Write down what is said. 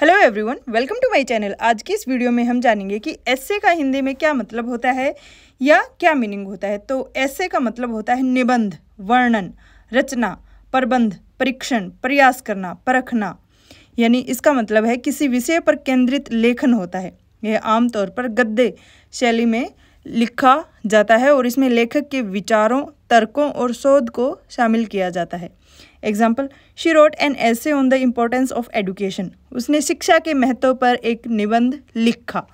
hello everyone welcome to my channel आज की इस वीडियो में हम जानेंगे कि ऐसे का हिंदी में क्या मतलब होता है या क्या मीनिंग होता है तो ऐसे का मतलब होता है निबंध वर्णन रचना प्रबंध परीक्षण प्रयास करना परखना यानी इसका मतलब है किसी विषय पर केंद्रित लेखन होता है यह आमतौर पर गद्दे शैली में लिखा जाता है और इसमें लेखक के विचारों तर्कों और शोध को शामिल किया जाता है example she wrote an essay on the importance of education उसने शिक्षा के महत्व पर एक निबंध लिखा